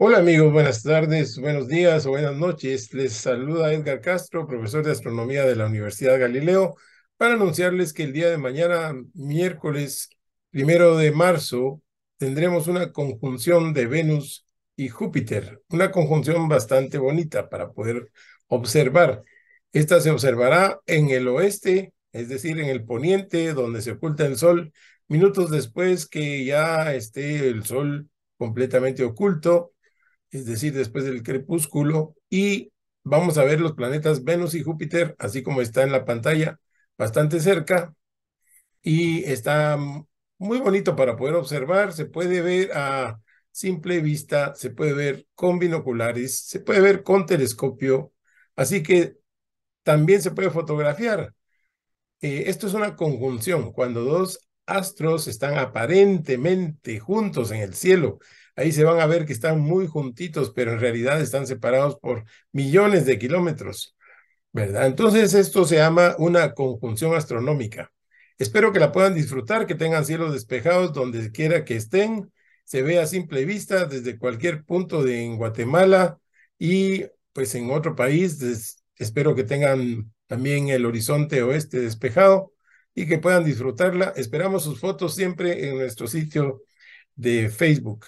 Hola amigos, buenas tardes, buenos días o buenas noches. Les saluda Edgar Castro, profesor de astronomía de la Universidad Galileo, para anunciarles que el día de mañana, miércoles primero de marzo, tendremos una conjunción de Venus y Júpiter, una conjunción bastante bonita para poder observar. Esta se observará en el oeste, es decir, en el poniente, donde se oculta el sol, minutos después que ya esté el sol completamente oculto es decir, después del crepúsculo, y vamos a ver los planetas Venus y Júpiter, así como está en la pantalla, bastante cerca, y está muy bonito para poder observar, se puede ver a simple vista, se puede ver con binoculares, se puede ver con telescopio, así que también se puede fotografiar. Eh, esto es una conjunción, cuando dos astros están aparentemente juntos en el cielo. Ahí se van a ver que están muy juntitos, pero en realidad están separados por millones de kilómetros, ¿verdad? Entonces esto se llama una conjunción astronómica. Espero que la puedan disfrutar, que tengan cielos despejados donde quiera que estén. Se ve a simple vista desde cualquier punto de en Guatemala y pues en otro país. Espero que tengan también el horizonte oeste despejado y que puedan disfrutarla. Esperamos sus fotos siempre en nuestro sitio de Facebook.